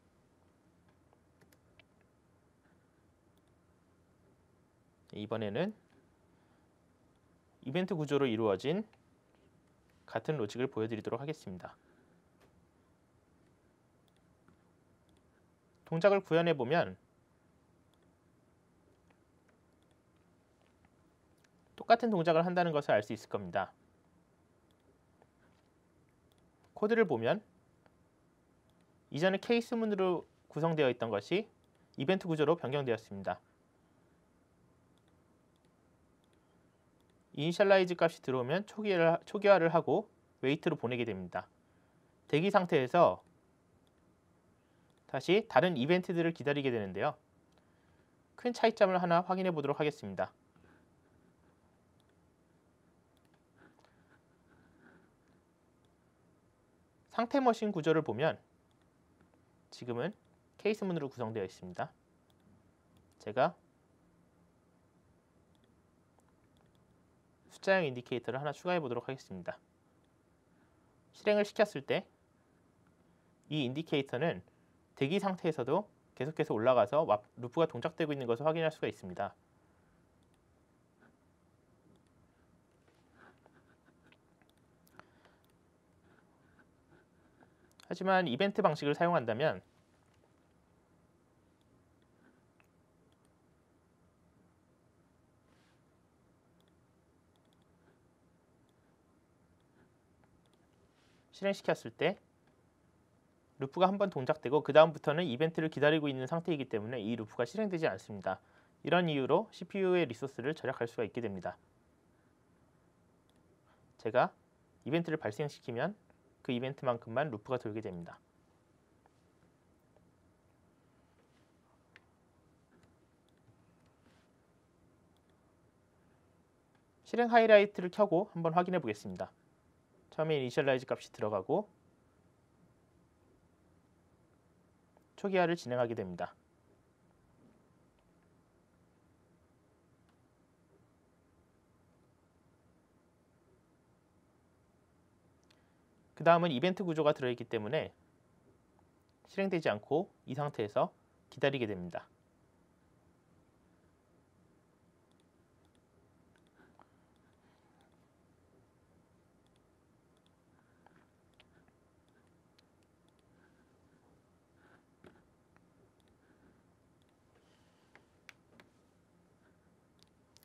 이번에는 이벤트 구조로 이루어진 같은 로직을 보여드리도록 하겠습니다. 동작을 구현해 보면 똑같은 동작을 한다는 것을 알 수 있을 겁니다. 코드를 보면 이전에 케이스 문으로 구성되어 있던 것이 이벤트 구조로 변경되었습니다. 이니셜라이즈 값이 들어오면 초기화를 하고 웨이트로 보내게 됩니다. 대기 상태에서 다시 다른 이벤트들을 기다리게 되는데요. 큰 차이점을 하나 확인해 보도록 하겠습니다. 상태 머신 구조를 보면 지금은 케이스 문으로 구성되어 있습니다. 제가 숫자형 인디케이터를 하나 추가해 보도록 하겠습니다. 실행을 시켰을 때 이 인디케이터는 대기 상태에서도 계속해서 올라가서 루프가 동작되고 있는 것을 확인할 수가 있습니다. 하지만 이벤트 방식을 사용한다면 실행시켰을 때 루프가 한 번 동작되고 그 다음부터는 이벤트를 기다리고 있는 상태이기 때문에 이 루프가 실행되지 않습니다. 이런 이유로 CPU의 리소스를 절약할 수가 있게 됩니다. 제가 이벤트를 발생시키면 그 이벤트만큼만 루프가 돌게 됩니다. 실행 하이라이트를 켜고 한번 확인해 보겠습니다. 처음에 이니셜라이즈 값이 들어가고 초기화를 진행하게 됩니다. 그 다음은 이벤트 구조가 들어있기 때문에 실행되지 않고 이 상태에서 기다리게 됩니다.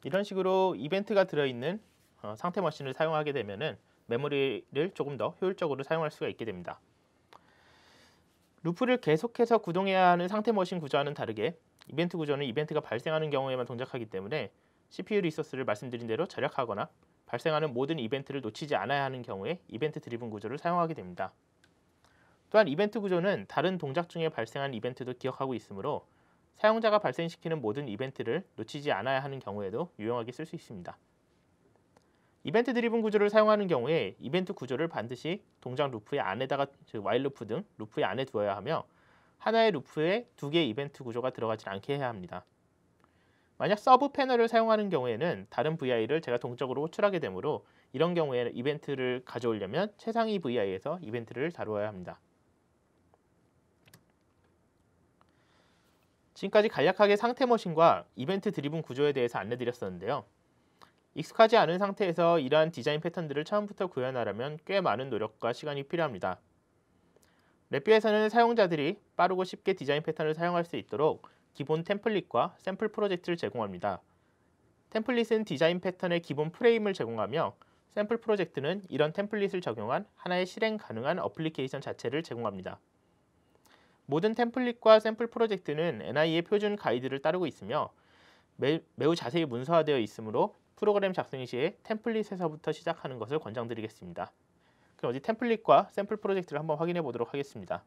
이런 식으로 이벤트가 들어있는 어, 상태 머신을 사용하게 되면 메모리를 조금 더 효율적으로 사용할 수가 있게 됩니다. 루프를 계속해서 구동해야 하는 상태 머신 구조와는 다르게 이벤트 구조는 이벤트가 발생하는 경우에만 동작하기 때문에 CPU 리소스를 말씀드린 대로 절약하거나 발생하는 모든 이벤트를 놓치지 않아야 하는 경우에 이벤트 드리븐 구조를 사용하게 됩니다. 또한 이벤트 구조는 다른 동작 중에 발생한 이벤트도 기억하고 있으므로 사용자가 발생시키는 모든 이벤트를 놓치지 않아야 하는 경우에도 유용하게 쓸 수 있습니다. 이벤트 드리븐 구조를 사용하는 경우에 이벤트 구조를 반드시 동작 루프의 안에다가 즉 while 루프 등 루프의 안에 두어야 하며 하나의 루프에 두 개의 이벤트 구조가 들어가지 않게 해야 합니다. 만약 서브 패널을 사용하는 경우에는 다른 VI를 제가 동적으로 호출하게 되므로 이런 경우에 이벤트를 가져오려면 최상위 VI에서 이벤트를 다루어야 합니다. 지금까지 간략하게 상태 머신과 이벤트 드리븐 구조에 대해서 안내드렸었는데요. 익숙하지 않은 상태에서 이러한 디자인 패턴들을 처음부터 구현하려면 꽤 많은 노력과 시간이 필요합니다. 랩뷰에서는 사용자들이 빠르고 쉽게 디자인 패턴을 사용할 수 있도록 기본 템플릿과 샘플 프로젝트를 제공합니다. 템플릿은 디자인 패턴의 기본 프레임을 제공하며 샘플 프로젝트는 이런 템플릿을 적용한 하나의 실행 가능한 어플리케이션 자체를 제공합니다. 모든 템플릿과 샘플 프로젝트는 NI의 표준 가이드를 따르고 있으며 매, 매우 자세히 문서화되어 있으므로 프로그램 작성 시에 템플릿에서부터 시작하는 것을 권장드리겠습니다. 그럼 어디 템플릿과 샘플 프로젝트를 한번 확인해 보도록 하겠습니다.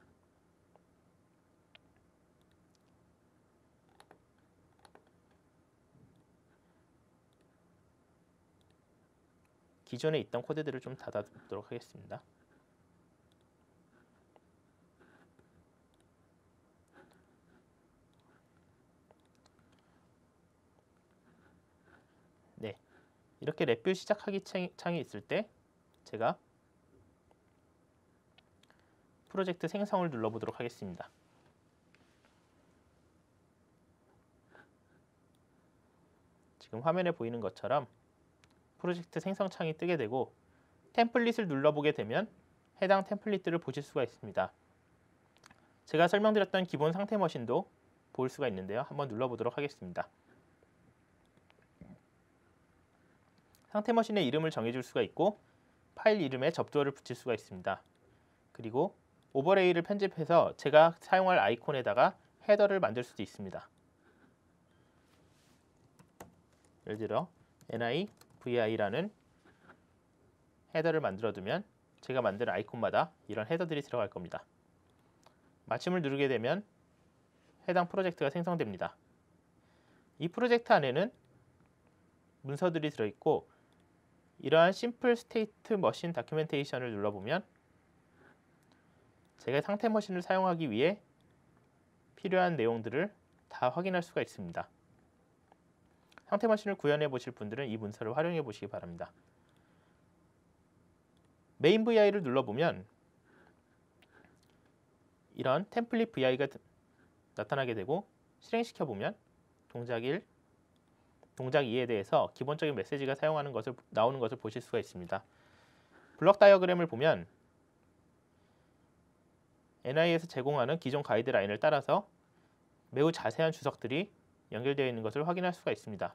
기존에 있던 코드들을 좀 닫아두도록 하겠습니다. 이렇게 랩뷰 시작하기 창이 있을 때 제가 프로젝트 생성을 눌러보도록 하겠습니다. 지금 화면에 보이는 것처럼 프로젝트 생성 창이 뜨게 되고 템플릿을 눌러보게 되면 해당 템플릿들을 보실 수가 있습니다. 제가 설명드렸던 기본 상태 머신도 볼 수가 있는데요. 한번 눌러보도록 하겠습니다. 상태 머신의 이름을 정해줄 수가 있고 파일 이름에 접두어를 붙일 수가 있습니다. 그리고 오버레이를 편집해서 제가 사용할 아이콘에다가 헤더를 만들 수도 있습니다. 예를 들어 ni vi라는 헤더를 만들어두면 제가 만든 아이콘마다 이런 헤더들이 들어갈 겁니다. 마침을 누르게 되면 해당 프로젝트가 생성됩니다. 이 프로젝트 안에는 문서들이 들어있고 이러한 심플 스테이트 머신 다큐멘테이션을 눌러보면 제가 상태 머신을 사용하기 위해 필요한 내용들을 다 확인할 수가 있습니다. 상태 머신을 구현해 보실 분들은 이 문서를 활용해 보시기 바랍니다. 메인 VI를 눌러보면 이런 템플릿 VI가 나타나게 되고 실행시켜 보면 동작 1, 동작 2에 대해서 기본적인 메시지가 사용하는 것을 나오는 것을 보실 수가 있습니다. 블록 다이어그램을 보면 NI에서 제공하는 기존 가이드라인을 따라서 매우 자세한 주석들이 연결되어 있는 것을 확인할 수가 있습니다.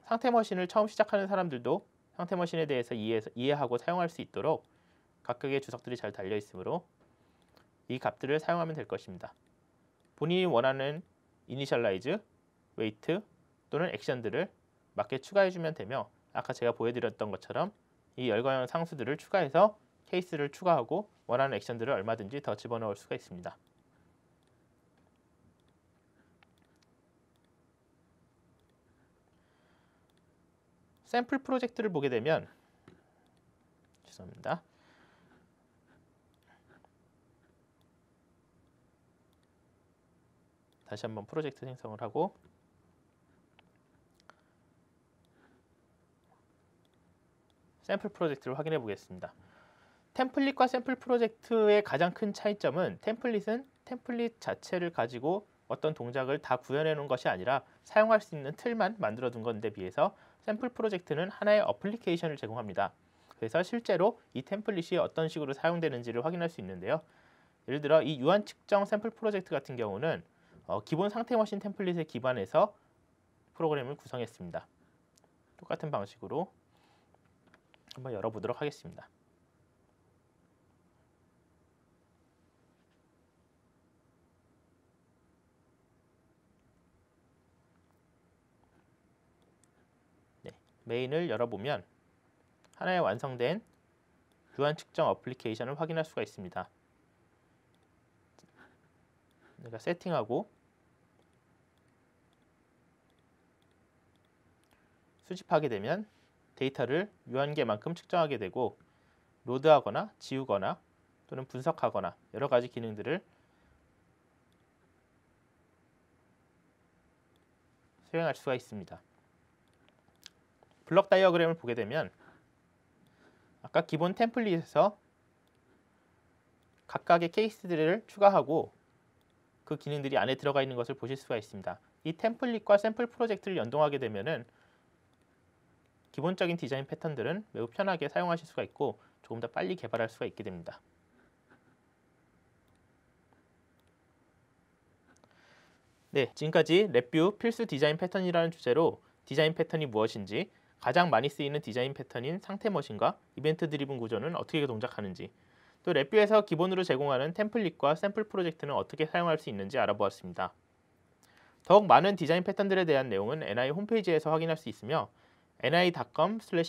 상태 머신을 처음 시작하는 사람들도 상태 머신에 대해서 이해, 하고 사용할 수 있도록 각각의 주석들이 잘 달려 있으므로 이 값들을 사용하면 될 것입니다. 본인이 원하는 이니셜라이즈, 웨이트 또는 액션들을 맞게 추가해주면 되며 아까 제가 보여드렸던 것처럼 이 열거형 상수들을 추가해서 케이스를 추가하고 원하는 액션들을 얼마든지 더 집어넣을 수가 있습니다. 샘플 프로젝트를 보게 되면 죄송합니다. 다시 한번 프로젝트 생성을 하고 샘플 프로젝트를 확인해 보겠습니다. 템플릿과 샘플 프로젝트의 가장 큰 차이점은 템플릿은 템플릿 자체를 가지고 어떤 동작을 다 구현해 놓은 것이 아니라 사용할 수 있는 틀만 만들어 둔 건데 비해서 샘플 프로젝트는 하나의 어플리케이션을 제공합니다. 그래서 실제로 이 템플릿이 어떤 식으로 사용되는지를 확인할 수 있는데요. 예를 들어 이 유한 측정 샘플 프로젝트 같은 경우는 어, 기본 상태 머신 템플릿에 기반해서 프로그램을 구성했습니다. 똑같은 방식으로 한번 열어보도록 하겠습니다. 네, 메인을 열어보면 하나의 완성된 유한 측정 어플리케이션을 확인할 수가 있습니다. 내가 세팅하고 수집하게 되면 데이터를 유한계만큼 측정하게 되고 로드하거나 지우거나 또는 분석하거나 여러 가지 기능들을 수행할 수가 있습니다. 블록 다이어그램을 보게 되면 아까 기본 템플릿에서 각각의 케이스들을 추가하고 그 기능들이 안에 들어가 있는 것을 보실 수가 있습니다. 이 템플릿과 샘플 프로젝트를 연동하게 되면은 기본적인 디자인 패턴들은 매우 편하게 사용하실 수가 있고 조금 더 빨리 개발할 수가 있게 됩니다. 네, 지금까지 랩뷰 필수 디자인 패턴이라는 주제로 디자인 패턴이 무엇인지 가장 많이 쓰이는 디자인 패턴인 상태 머신과 이벤트 드리븐 구조는 어떻게 동작하는지 또 랩뷰에서 기본으로 제공하는 템플릿과 샘플 프로젝트는 어떻게 사용할 수 있는지 알아보았습니다. 더욱 많은 디자인 패턴들에 대한 내용은 NI 홈페이지에서 확인할 수 있으며 n i c o m l a r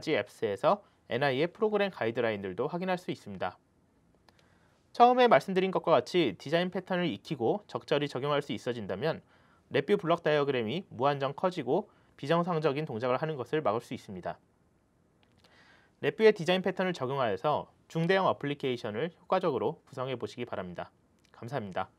g e a p 에서 NI의 프로그램 가이드라인들도 확인할 수 있습니다. 처음에 말씀드린 것과 같이 디자인 패턴을 익히고 적절히 적용할 수 있어진다면 랩뷰 블럭 다이어그램이 무한정 커지고 비정상적인 동작을 하는 것을 막을 수 있습니다. 랩뷰의 디자인 패턴을 적용하여서 중대형 어플리케이션을 효과적으로 구성해 보시기 바랍니다. 감사합니다.